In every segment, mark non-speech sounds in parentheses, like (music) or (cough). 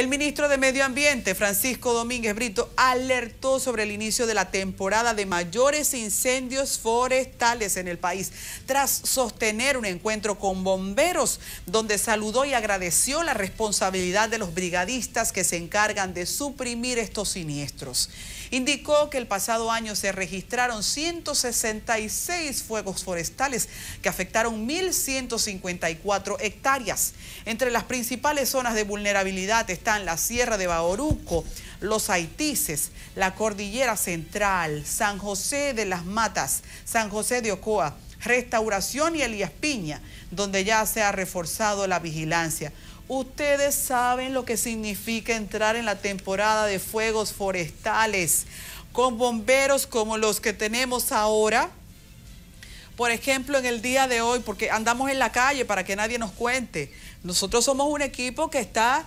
El ministro de Medio Ambiente, Francisco Domínguez Brito, alertó sobre el inicio de la temporada de mayores incendios forestales en el país, tras sostener un encuentro con bomberos, donde saludó y agradeció la responsabilidad de los brigadistas que se encargan de suprimir estos siniestros. Indicó que el pasado año se registraron 166 fuegos forestales que afectaron 1.154 hectáreas. Entre las principales zonas de vulnerabilidad están la Sierra de Baoruco, Los Haitises, la Cordillera Central, San José de las Matas, San José de Ocoa, Restauración y Elías Piña, donde ya se ha reforzado la vigilancia. Ustedes saben lo que significa entrar en la temporada de fuegos forestales con bomberos como los que tenemos ahora. Por ejemplo, en el día de hoy, porque andamos en la calle para que nadie nos cuente. Nosotros somos un equipo que está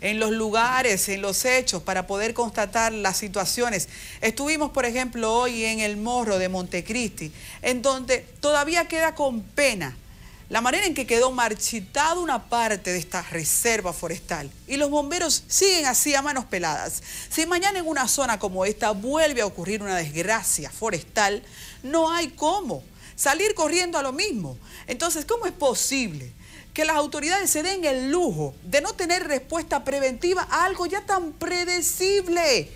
en los lugares, en los hechos, para poder constatar las situaciones. Estuvimos, por ejemplo, hoy en el Morro de Montecristi, en donde todavía queda con pena la manera en que quedó marchitada una parte de esta reserva forestal. Y los bomberos siguen así a manos peladas. Si mañana en una zona como esta vuelve a ocurrir una desgracia forestal, no hay cómo salir corriendo a lo mismo. Entonces, ¿cómo es posible? que las autoridades se den el lujo de no tener respuesta preventiva a algo ya tan predecible.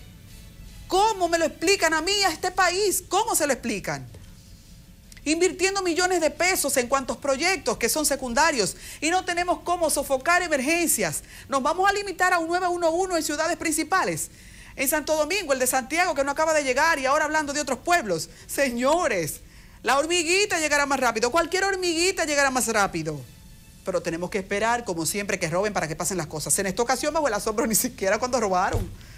¿Cómo me lo explican a mí, a este país? ¿Cómo se lo explican? Invirtiendo millones de pesos en cuantos proyectos que son secundarios y no tenemos cómo sofocar emergencias. Nos vamos a limitar a un 911 en ciudades principales. En Santo Domingo, el de Santiago que no acaba de llegar y ahora hablando de otros pueblos. Señores, la hormiguita llegará más rápido, cualquier hormiguita llegará más rápido pero tenemos que esperar, como siempre, que roben para que pasen las cosas. En esta ocasión bajo el asombro (laughs) ni siquiera cuando robaron.